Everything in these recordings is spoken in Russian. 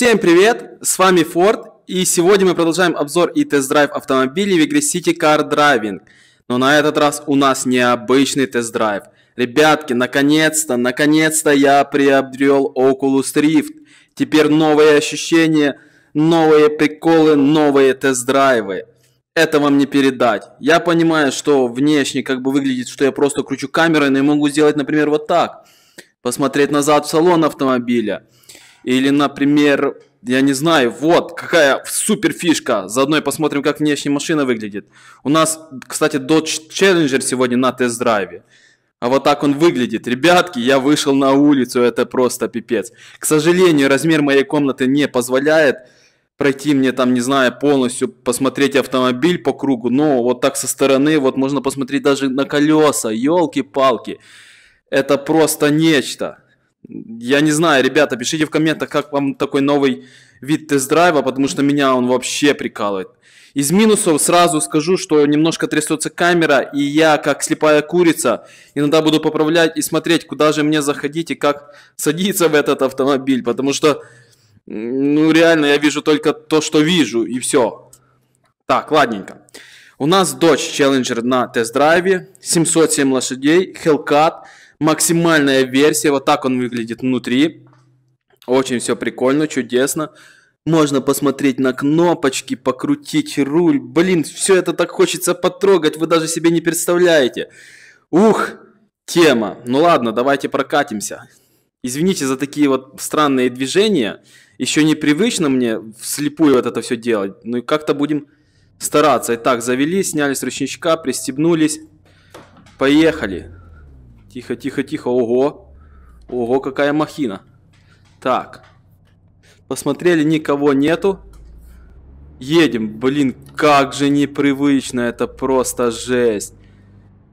Всем привет, с вами Форд, и сегодня мы продолжаем обзор и тест-драйв автомобилей в игре City Car Driving. Но на этот раз у нас необычный тест-драйв. Ребятки, наконец-то, наконец-то я приобрел Oculus Rift. Теперь новые ощущения, новые приколы, новые тест-драйвы. Это вам не передать. Я понимаю, что внешне как бы выглядит, что я просто кручу камерой, но я могу сделать, например, вот так. Посмотреть назад в салон автомобиля – или, например, я не знаю, вот какая супер фишка. Заодно и посмотрим, как внешняя машина выглядит. У нас, кстати, Dodge Challenger сегодня на тест-драйве. А вот так он выглядит. Ребятки, я вышел на улицу, это просто пипец. К сожалению, размер моей комнаты не позволяет пройти мне там, не знаю, полностью посмотреть автомобиль по кругу, но вот так со стороны, вот можно посмотреть даже на колеса, елки-палки. Это просто нечто. Я не знаю, ребята, пишите в комментах, как вам такой новый вид тест-драйва, потому что меня он вообще прикалывает. Из минусов сразу скажу, что немножко трясется камера, и я, как слепая курица, иногда буду поправлять и смотреть, куда же мне заходить и как садиться в этот автомобиль, потому что, ну, реально, я вижу только то, что вижу, и все. Так, ладненько. У нас Dodge Challenger на тест-драйве, 707 лошадей, Hellcat – максимальная версия. Вот так он выглядит внутри. Очень все прикольно, чудесно. Можно посмотреть на кнопочки, покрутить руль. Блин, все это так хочется потрогать, вы даже себе не представляете. Ух, тема. Ну ладно, давайте прокатимся. Извините за такие вот странные движения. Еще непривычно мне вслепую вот это все делать. Ну и как-то будем стараться. Итак, завели, сняли с ручничка, пристегнулись. Поехали. Тихо, тихо, тихо. Ого. Ого, какая махина. Так. Посмотрели, никого нету. Едем. Блин, как же непривычно. Это просто жесть.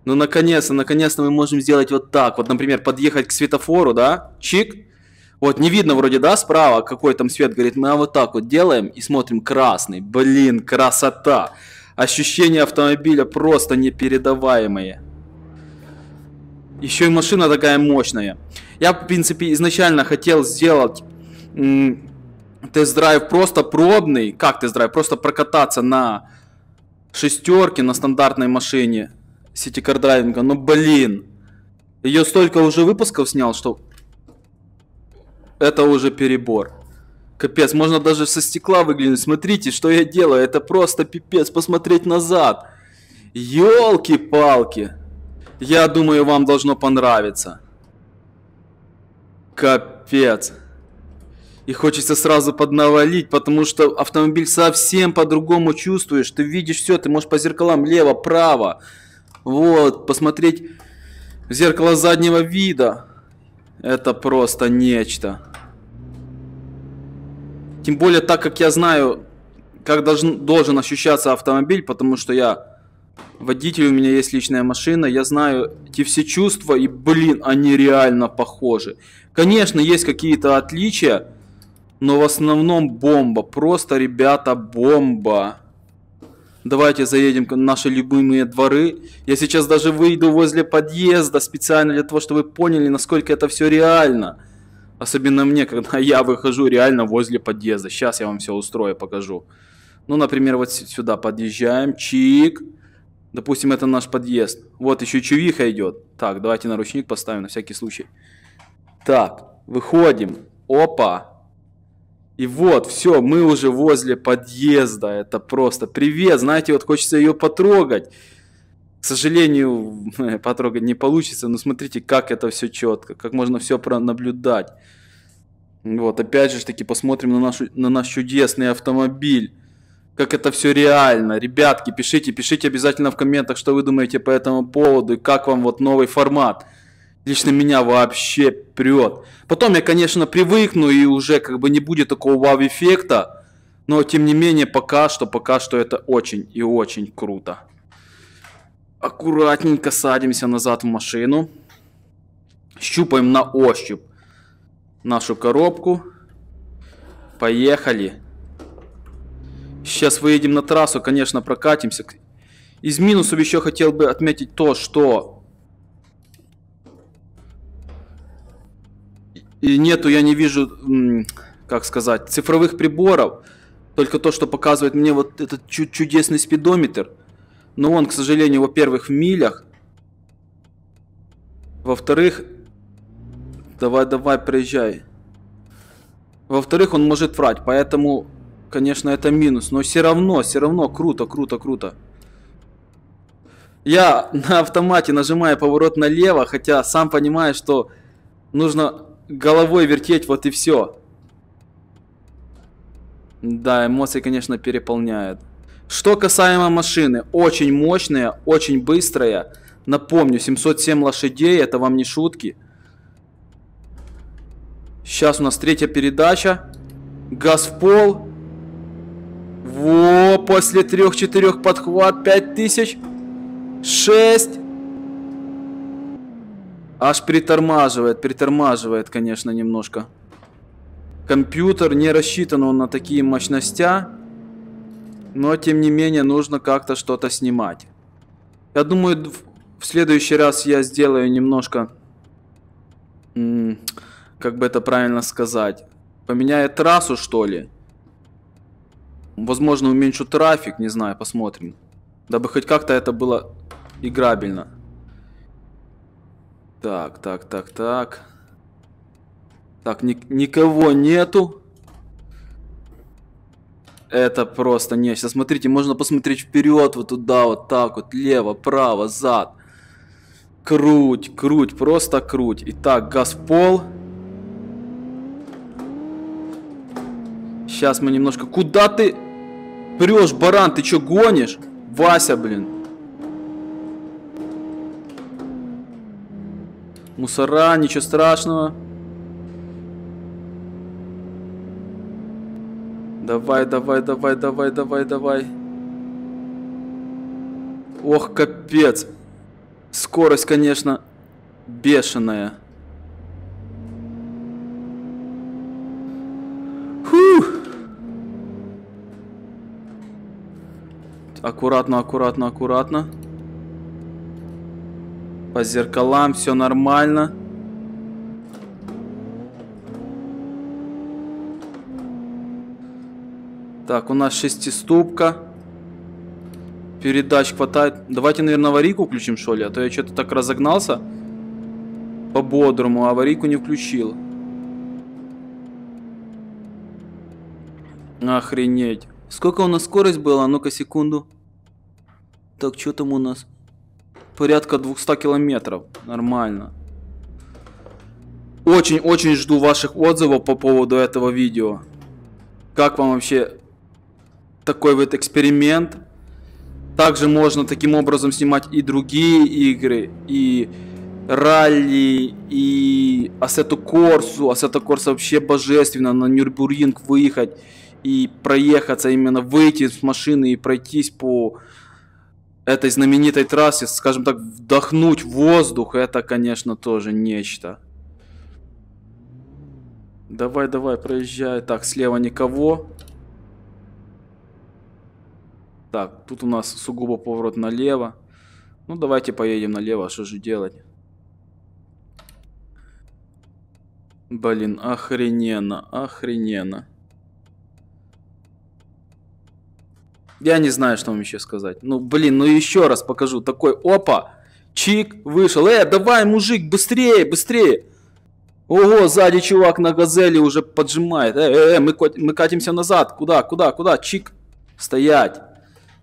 Ну, наконец-то, наконец-то мы можем сделать вот так. Вот, например, подъехать к светофору, да? Чик. Вот, не видно вроде, да, справа, какой там свет горит. Мы вот так вот делаем и смотрим красный. Блин, красота. Ощущение автомобиля просто непередаваемое. Еще и машина такая мощная. Я, в принципе, изначально хотел сделать тест-драйв просто пробный. Как тест-драйв? Просто прокататься на шестерке, на стандартной машине City кардрайвинга Но, блин, ее столько уже выпусков снял, что это уже перебор. Капец, можно даже со стекла выглянуть. Смотрите, что я делаю. Это просто пипец. Посмотреть назад. елки палки я думаю, вам должно понравиться. Капец. И хочется сразу поднавалить, потому что автомобиль совсем по-другому чувствуешь. Ты видишь все, ты можешь по зеркалам лево, право. Вот, посмотреть в зеркало заднего вида. Это просто нечто. Тем более, так как я знаю, как должен, должен ощущаться автомобиль, потому что я водитель у меня есть личная машина, я знаю эти все чувства, и, блин, они реально похожи. Конечно, есть какие-то отличия, но в основном бомба. Просто, ребята, бомба. Давайте заедем на наши любимые дворы. Я сейчас даже выйду возле подъезда специально для того, чтобы вы поняли, насколько это все реально. Особенно мне, когда я выхожу реально возле подъезда. Сейчас я вам все устрою, покажу. Ну, например, вот сюда подъезжаем. Чик. Чик. Допустим, это наш подъезд. Вот еще чувиха идет. Так, давайте наручник поставим на всякий случай. Так, выходим. Опа. И вот, все, мы уже возле подъезда. Это просто привет. Знаете, вот хочется ее потрогать. К сожалению, потрогать не получится. Но смотрите, как это все четко. Как можно все пронаблюдать. Вот, опять же таки, посмотрим на, нашу, на наш чудесный автомобиль как это все реально. Ребятки, пишите, пишите обязательно в комментах, что вы думаете по этому поводу и как вам вот новый формат. Лично меня вообще прет. Потом я, конечно, привыкну и уже как бы не будет такого вау-эффекта. Но, тем не менее, пока что, пока что это очень и очень круто. Аккуратненько садимся назад в машину. Щупаем на ощупь нашу коробку. Поехали. Сейчас выедем на трассу, конечно, прокатимся. Из минусов еще хотел бы отметить то, что... И нету, я не вижу, как сказать, цифровых приборов. Только то, что показывает мне вот этот чуд чудесный спидометр. Но он, к сожалению, во-первых, в милях. Во-вторых, давай-давай, приезжай. Во-вторых, он может врать, поэтому Конечно, это минус, но все равно, все равно круто, круто, круто. Я на автомате нажимаю поворот налево, хотя сам понимаю, что нужно головой вертеть, вот и все. Да, эмоции, конечно, переполняют. Что касаемо машины, очень мощная, очень быстрая. Напомню, 707 лошадей, это вам не шутки. Сейчас у нас третья передача. Газ в пол. Во, после трех-четырех подхват, пять тысяч. Шесть. Аж притормаживает, притормаживает, конечно, немножко. Компьютер, не рассчитан он на такие мощности, но, тем не менее, нужно как-то что-то снимать. Я думаю, в следующий раз я сделаю немножко, как бы это правильно сказать, поменяю трассу, что ли. Возможно, уменьшу трафик, не знаю, посмотрим. Дабы хоть как-то это было играбельно. Так, так, так, так. Так, ни никого нету. Это просто не. Сейчас смотрите, можно посмотреть вперед, вот туда, вот так, вот лево, право, зад. Круть, круть, просто круть. Итак, газ в пол. Сейчас мы немножко... Куда ты... Прешь, баран, ты чё гонишь? Вася, блин. Мусора, ничего страшного. Давай, давай, давай, давай, давай, давай. Ох, капец. Скорость, конечно, бешеная. Аккуратно, аккуратно, аккуратно. По зеркалам все нормально. Так, у нас шестиступка. Передач хватает. Давайте, наверное, аварийку включим, что ли? А то я что-то так разогнался. По-бодрому. А аварийку не включил. Охренеть. Сколько у нас скорость была? Ну-ка, секунду. Так, что там у нас? Порядка 200 километров. Нормально. Очень-очень жду ваших отзывов по поводу этого видео. Как вам вообще такой вот эксперимент? Также можно таким образом снимать и другие игры, и ралли, и Ассету Корсу. Ассету Корса вообще божественно на Нюрбуринг выехать и проехаться, именно выйти с машины и пройтись по этой знаменитой трассе, скажем так, вдохнуть воздух, это, конечно, тоже нечто. Давай, давай, проезжай. Так, слева никого. Так, тут у нас сугубо поворот налево. Ну, давайте поедем налево, а что же делать? Блин, охрененно, охрененно. Я не знаю, что вам еще сказать. Ну, блин, ну еще раз покажу. Такой, опа, чик, вышел. Э, давай, мужик, быстрее, быстрее. Ого, сзади чувак на газели уже поджимает. Э, э, э мы, мы катимся назад. Куда, куда, куда? Чик. Стоять.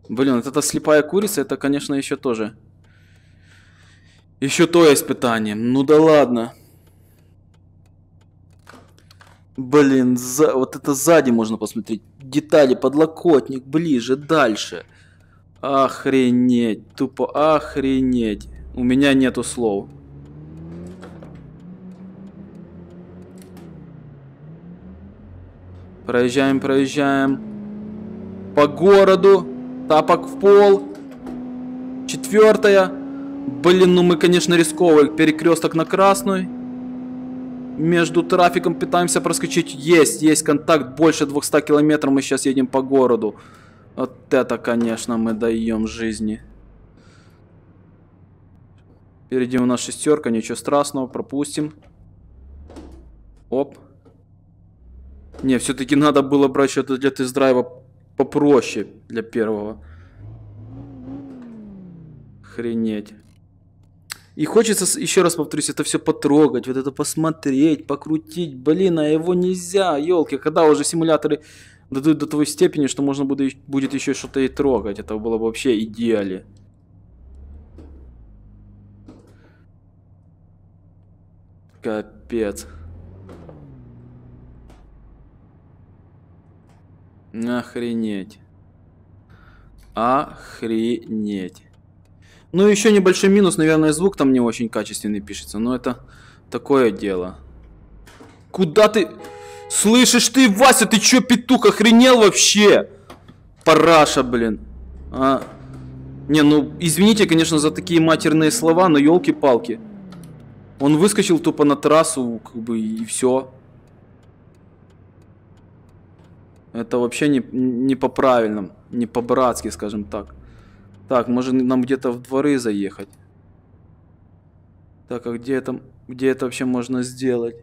Блин, вот эта слепая курица, это, конечно, еще тоже. Еще то испытание. Ну да ладно. Блин, за... вот это сзади можно посмотреть детали, подлокотник ближе, дальше. Охренеть, тупо охренеть. У меня нету слов. Проезжаем, проезжаем. По городу. Тапок в пол. Четвертая. Блин, ну мы, конечно, рисковали. Перекресток на красную между трафиком пытаемся проскочить. Есть, есть контакт. Больше 200 километров мы сейчас едем по городу. Вот это, конечно, мы даем жизни. Впереди у нас шестерка, ничего страшного, пропустим. Оп. Не, все-таки надо было брать что-то для тест-драйва попроще, для первого. Охренеть. И хочется, еще раз повторюсь, это все потрогать, вот это посмотреть, покрутить. Блин, а его нельзя, елки. Когда уже симуляторы дадут до той степени, что можно будет, будет еще что-то и трогать. Это было бы вообще идеально. Капец. Охренеть. Охренеть. Ну, еще небольшой минус, наверное, звук там не очень качественный пишется, но это такое дело. Куда ты... Слышишь ты, Вася, ты че петух, охренел вообще? Параша, блин. А... Не, ну, извините, конечно, за такие матерные слова, но елки палки Он выскочил тупо на трассу, как бы, и все. Это вообще не, не по-правильному, не по-братски, скажем так. Так, может нам где-то в дворы заехать? Так, а где это, где это вообще можно сделать?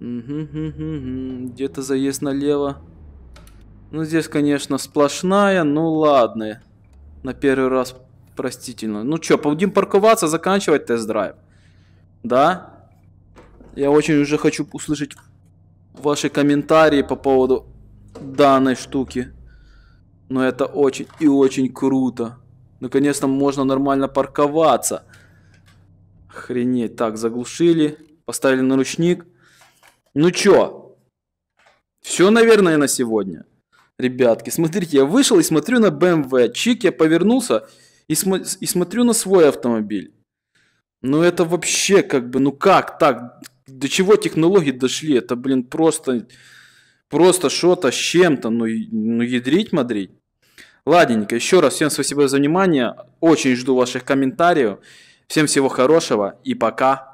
Где-то заезд налево. Ну, здесь, конечно, сплошная, ну ладно. На первый раз простительно. Ну что, будем парковаться, заканчивать тест-драйв? Да? Я очень уже хочу услышать ваши комментарии по поводу данной штуки. Но это очень и очень круто. Наконец-то можно нормально парковаться. Охренеть. Так, заглушили. Поставили на ручник. Ну чё? Все, наверное, на сегодня. Ребятки, смотрите, я вышел и смотрю на BMW. Эм Чик, я повернулся и, см- и смотрю на свой автомобиль. Ну это вообще как бы, ну как так? До чего технологии дошли? Это, блин, просто, просто что-то с чем-то. Ну, ну ядрить-мадрить. Ладненько, еще раз всем спасибо за внимание. Очень жду ваших комментариев. Всем всего хорошего и пока.